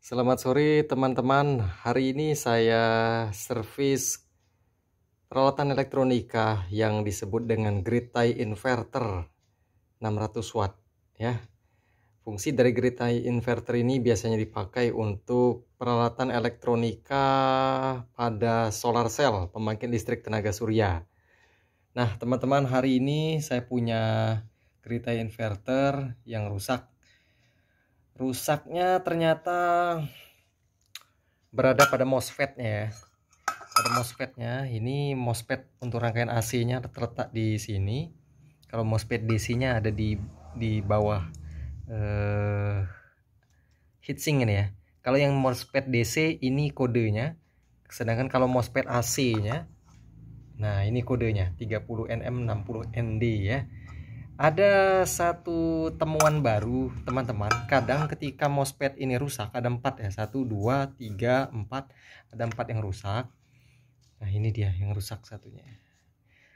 Selamat sore teman-teman. Hari ini saya servis peralatan elektronika yang disebut dengan grid tie inverter 600 watt ya. Fungsi dari grid tie inverter ini biasanya dipakai untuk peralatan elektronika pada solar cell pembangkit listrik tenaga surya. Nah, teman-teman, hari ini saya punya grid tie inverter yang rusak rusaknya ternyata berada pada mosfetnya, ya. Pada mosfetnya. Ini MOSFET untuk rangkaian AC-nya terletak di sini. Kalau MOSFET DC-nya ada di di bawah eh heatsink ini ya. Kalau yang MOSFET DC ini kodenya. Sedangkan kalau MOSFET AC-nya nah ini kodenya 30NM 60ND ya ada satu temuan baru teman-teman kadang ketika mosfet ini rusak ada empat ya satu dua tiga empat ada empat yang rusak nah ini dia yang rusak satunya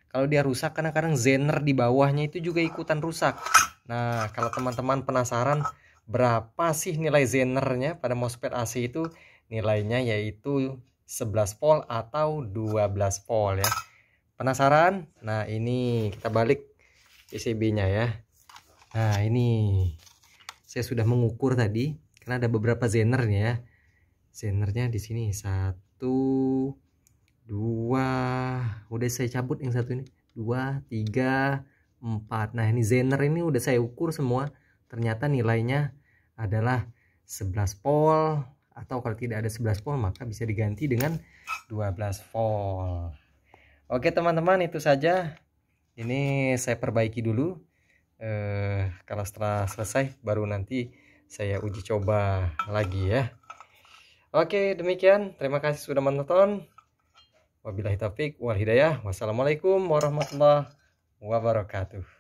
kalau dia rusak karena kadang zener di bawahnya itu juga ikutan rusak nah kalau teman-teman penasaran berapa sih nilai zenernya pada mosfet AC itu nilainya yaitu 11 volt atau 12 volt ya penasaran nah ini kita balik PCB-nya e ya. Nah, ini saya sudah mengukur tadi karena ada beberapa zener ya. Zenernya di sini satu, dua, udah saya cabut yang satu ini, dua, tiga, empat. Nah, ini zener ini udah saya ukur semua. Ternyata nilainya adalah 11 volt atau kalau tidak ada 11 volt maka bisa diganti dengan 12 volt. Oke teman-teman itu saja ini saya perbaiki dulu eh, kalau setelah selesai baru nanti saya uji coba lagi ya oke demikian terima kasih sudah menonton wabillahi taufik wal hidayah wassalamualaikum warahmatullahi wabarakatuh